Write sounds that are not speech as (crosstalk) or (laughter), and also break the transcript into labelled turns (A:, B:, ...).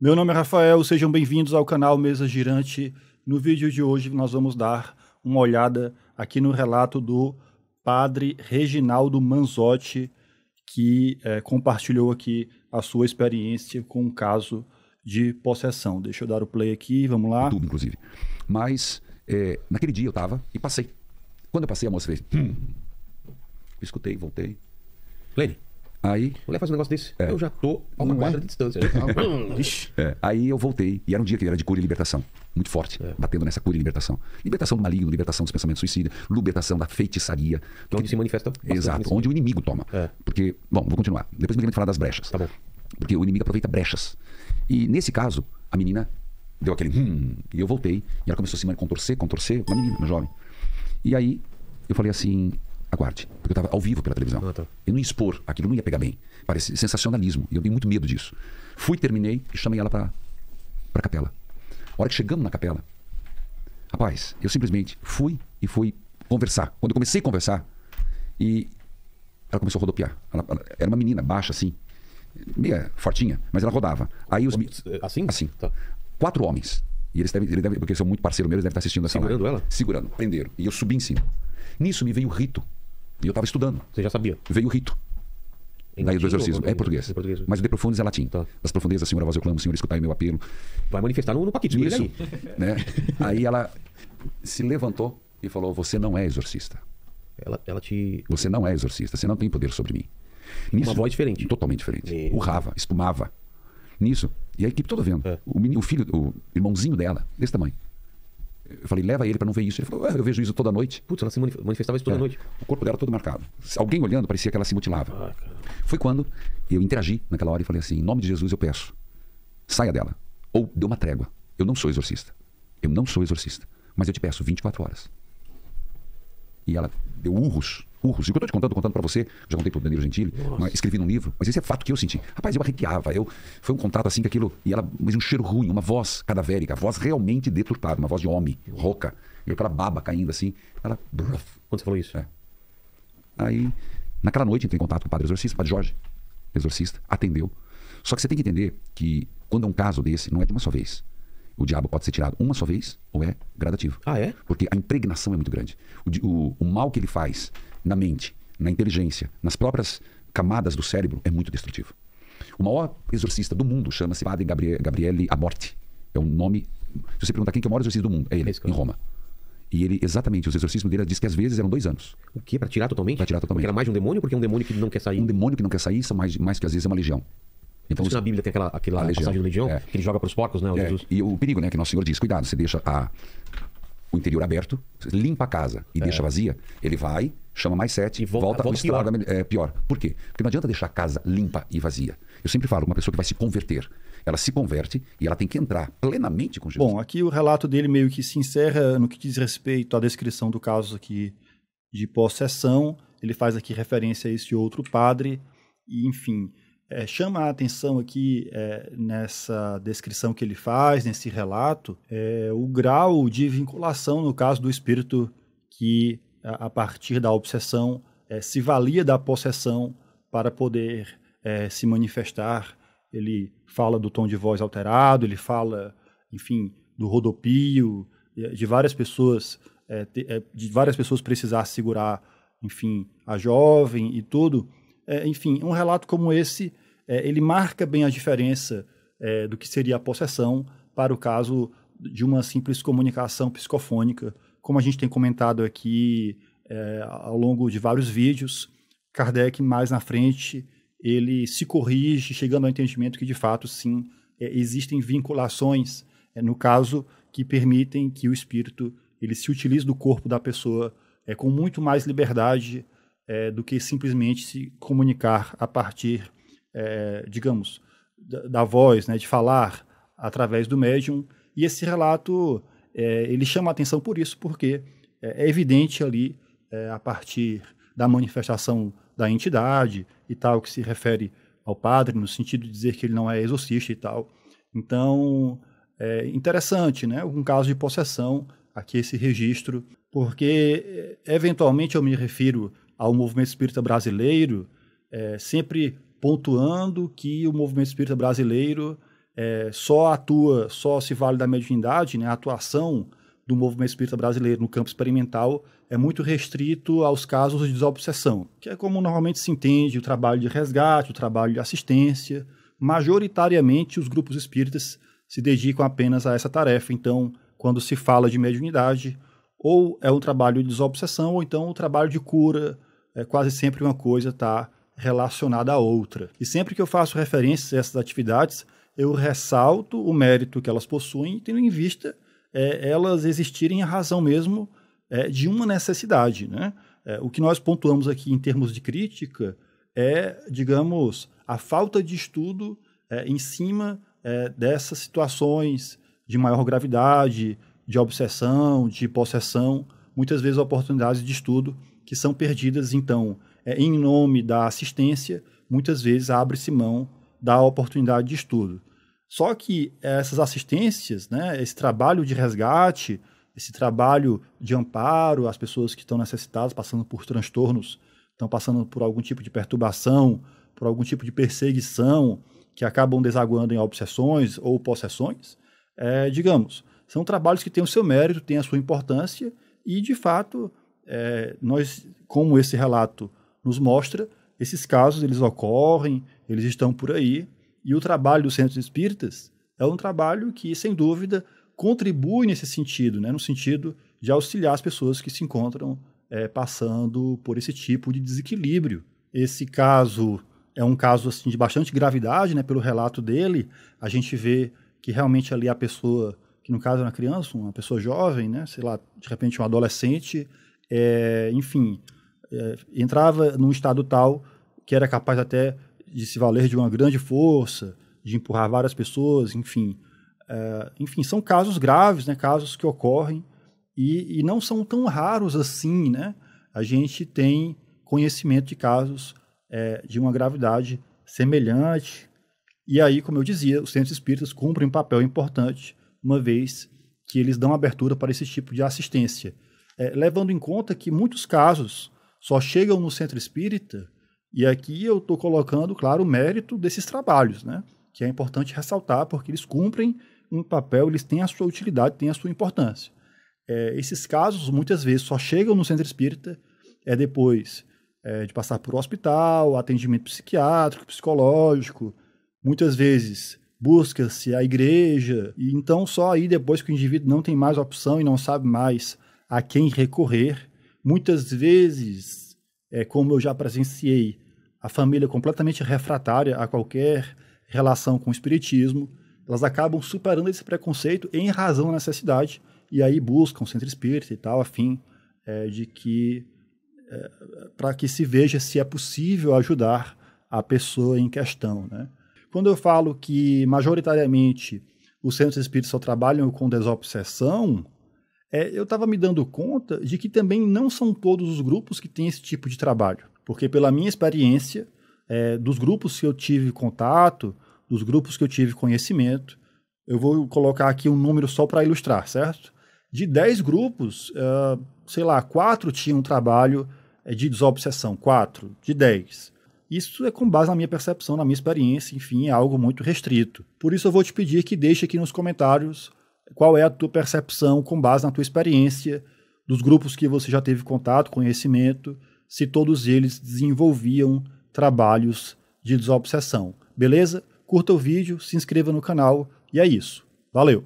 A: Meu nome é Rafael, sejam bem-vindos ao canal Mesa Girante. No vídeo de hoje nós vamos dar uma olhada aqui no relato do padre Reginaldo Manzotti, que é, compartilhou aqui a sua experiência com um caso de possessão. Deixa eu dar o play aqui, vamos lá. Tudo, inclusive. Mas é, naquele
B: dia eu estava e passei. Quando eu passei, a moça fez. Hum. Escutei, voltei. Lene, Aí. vou fazer um negócio desse. É. Eu já tô a uma Não quadra é? de distância. é. (laughs) é aí eu voltei. E era um dia que era de cura e libertação. Muito forte. É. Batendo nessa cura e libertação. Libertação do maligno, libertação dos pensamentos suicida libertação da feitiçaria. Que é onde se manifesta. Exato. Né? Onde o inimigo toma. Porque. Bom, vou continuar. Depois me falar das brechas. Tá bom. Porque o inimigo aproveita brechas. E nesse caso, a menina deu aquele. Hum, e eu voltei. E ela começou a se contorcer, contorcer. Uma menina, uma jovem. E aí eu falei assim: porque eu estava ao vivo pela televisão. Ah, tá. Eu não ia expor, aquilo não ia pegar bem. Parece sensacionalismo, e eu tenho muito medo disso. Fui, terminei e chamei ela para a capela. A hora que chegamos na capela, rapaz, eu simplesmente fui e fui conversar. Quando eu comecei a conversar, e ela começou a rodopiar. Ela, ela, era uma menina baixa assim, meia fortinha, mas ela rodava. Aí os eh, assim, assim, tá. quatro homens. E eles devem, eles devem, porque são muito parceiro meus, eles devem estar assistindo essa Segurando live. ela? Segurando, prenderam. E eu subi em cima. Nisso me veio o rito e eu estava estudando. Você já sabia? Veio o rito. Em Daí do exorcismo. É português. É português. Mas de profundos é latim. Tá. Das profundezas, senhora, a voz eu clamo, Senhor, escutai o meu apelo. Vai manifestar no, no paquete. Isso. Aí. Né? (laughs) aí ela se levantou e falou: Você não é exorcista. Ela, ela te. Você não é exorcista, você não tem poder sobre mim. Nisso, Uma voz diferente. Totalmente diferente. E... Urrava, espumava. Nisso. E a equipe toda vendo. É. O, menino, o filho, o irmãozinho dela, desse tamanho. Eu falei, leva ele para não ver isso. Ele falou, é, eu vejo isso toda noite. Putz, ela se manifestava isso toda é. noite. O corpo dela todo marcado. Alguém olhando, parecia que ela se mutilava. Ah, Foi quando eu interagi naquela hora e falei assim: em nome de Jesus eu peço, saia dela. Ou dê uma trégua. Eu não sou exorcista. Eu não sou exorcista. Mas eu te peço 24 horas. E ela deu urros, urros. E o que eu tô te contando, contando para você, já contei pro Danilo Gentili, mas escrevi num livro, mas esse é fato que eu senti. Rapaz, eu arrepiava, eu foi um contato assim que aquilo, e ela, mas um cheiro ruim, uma voz cadavérica, voz realmente deturpada, uma voz de homem, rouca, e aquela baba caindo assim, ela Quando você falou isso? É. Aí, naquela noite entrei em contato com o padre exorcista, o padre Jorge, exorcista, atendeu. Só que você tem que entender que quando é um caso desse, não é de uma só vez o diabo pode ser tirado uma só vez ou é gradativo. Ah, é? Porque a impregnação é muito grande. O, o, o mal que ele faz na mente, na inteligência, nas próprias camadas do cérebro é muito destrutivo. O maior exorcista do mundo chama-se Padre Gabriel, Gabriele Amorti. É um nome. Se você perguntar quem é o maior exorcista do mundo, é ele, é em Roma. E ele, exatamente, os exorcismos dele diz que às vezes eram dois anos. O quê? Para tirar totalmente? Para tirar totalmente. Porque era mais de um demônio porque é um demônio que não quer sair? Um demônio que não quer sair, são mais, mais que às vezes é uma legião. Então, os... na Bíblia tem aquela, aquela né, legião. passagem do legião, é. que ele joga para os porcos, né? É, Jesus? é. E o perigo, né? Que Nosso Senhor diz: cuidado, você deixa a, o interior aberto, limpa a casa e é. deixa vazia, ele vai, chama mais sete, e volta, volta, volta pior. É, pior. Por quê? Porque não adianta deixar a casa limpa e vazia. Eu sempre falo, uma pessoa que vai se converter, ela se converte e ela tem que entrar plenamente com Jesus. Bom,
A: aqui o relato dele meio que se encerra no que diz respeito à descrição do caso aqui de possessão. Ele faz aqui referência a esse outro padre e, enfim, é, chama a atenção aqui é, nessa descrição que ele faz, nesse relato, é, o grau de vinculação no caso do espírito que, a, a partir da obsessão, é, se valia da possessão para poder é, se manifestar. Ele fala do tom de voz alterado, ele fala, enfim, do rodopio, é, de várias pessoas, de várias pessoas precisar segurar, enfim, a jovem e tudo. É, enfim, um relato como esse, é, ele marca bem a diferença é, do que seria a possessão para o caso de uma simples comunicação psicofônica, como a gente tem comentado aqui é, ao longo de vários vídeos. Kardec, mais na frente, ele se corrige, chegando ao entendimento que, de fato, sim, é, existem vinculações, é, no caso, que permitem que o espírito ele se utilize do corpo da pessoa é, com muito mais liberdade é, do que simplesmente se comunicar a partir, é, digamos, da, da, voz, né, de falar através do médium. E esse relato é, ele chama a atenção por isso, porque é, é evidente ali, é, a partir da manifestação da entidade e tal, que se refere ao padre, no sentido de dizer que ele não é exorcista e tal. Então, é interessante, né? Um caso de possessão, aqui esse registro, porque eventualmente eu me refiro ao movimento espírita brasileiro, é, sempre pontuando que o movimento espírita brasileiro é, só atua, só se vale da mediunidade, né? a atuação do movimento espírita brasileiro no campo experimental é muito restrito aos casos de desobsessão, que é como normalmente se entende o trabalho de resgate, o trabalho de assistência. Majoritariamente, os grupos espíritas se dedicam apenas a essa tarefa. Então, quando se fala de mediunidade, ou é um trabalho de desobsessão, ou então o um trabalho de cura é quase sempre uma coisa está relacionada à outra. E sempre que eu faço referências a essas atividades, eu ressalto o mérito que elas possuem, tendo em vista é, elas existirem a razão mesmo é, de uma necessidade. Né? É, o que nós pontuamos aqui em termos de crítica é, digamos, a falta de estudo é, em cima é, dessas situações de maior gravidade, de obsessão, de possessão, muitas vezes oportunidades de estudo que são perdidas. Então, é, em nome da assistência, muitas vezes abre-se mão da oportunidade de estudo. Só que essas assistências, né, esse trabalho de resgate, esse trabalho de amparo às pessoas que estão necessitadas, passando por transtornos, estão passando por algum tipo de perturbação, por algum tipo de perseguição, que acabam desaguando em obsessões ou possessões, é, digamos, são trabalhos que têm o seu mérito, têm a sua importância e, de fato, é, nós, como esse relato nos mostra, esses casos eles ocorrem, eles estão por aí, e o trabalho dos centros espíritas é um trabalho que, sem dúvida, contribui nesse sentido, né, no sentido de auxiliar as pessoas que se encontram é, passando por esse tipo de desequilíbrio. Esse caso é um caso assim, de bastante gravidade, né? Pelo relato dele, a gente vê que realmente ali a pessoa, que no caso é uma criança, uma pessoa jovem, né? Sei lá, de repente um adolescente, é, enfim, é, entrava num estado tal que era capaz até de se valer de uma grande força, de empurrar várias pessoas, enfim. É, enfim, são casos graves, né, casos que ocorrem e, e, não são tão raros assim. Né? A gente tem conhecimento de casos é, de uma gravidade semelhante. E aí, como eu dizia, os centros espíritas cumprem um papel importante, uma vez que eles dão abertura para esse tipo de assistência é, levando em conta que muitos casos só chegam no centro espírita, e aqui eu estou colocando, claro, o mérito desses trabalhos, né? que é importante ressaltar, porque eles cumprem um papel, eles têm a sua utilidade, têm a sua importância. É, esses casos, muitas vezes, só chegam no centro espírita é depois é, de passar por hospital, atendimento psiquiátrico, psicológico, muitas vezes busca-se a igreja, e então só aí depois que o indivíduo não tem mais opção e não sabe mais a quem recorrer. Muitas vezes, é, como eu já presenciei, a família é completamente refratária a qualquer relação com o espiritismo, elas acabam superando esse preconceito em razão da necessidade e aí buscam o centro espírita e tal, a fim é, de que é, para que se veja se é possível ajudar a pessoa em questão, né? Quando eu falo que majoritariamente os centros espíritas só trabalham com desobsessão, é, eu estava me dando conta de que também não são todos os grupos que têm esse tipo de trabalho. Porque, pela minha experiência, é, dos grupos que eu tive contato, dos grupos que eu tive conhecimento, eu vou colocar aqui um número só para ilustrar, certo? De 10 grupos, uh, sei lá, 4 tinham trabalho é, de desobsessão, 4 de 10. Isso é com base na minha percepção, na minha experiência, enfim, é algo muito restrito. Por isso eu vou te pedir que deixe aqui nos comentários qual é a tua percepção com base na tua experiência dos grupos que você já teve contato, conhecimento, se todos eles desenvolviam trabalhos de desobsessão. Beleza? Curta o vídeo, se inscreva no canal e é isso. Valeu!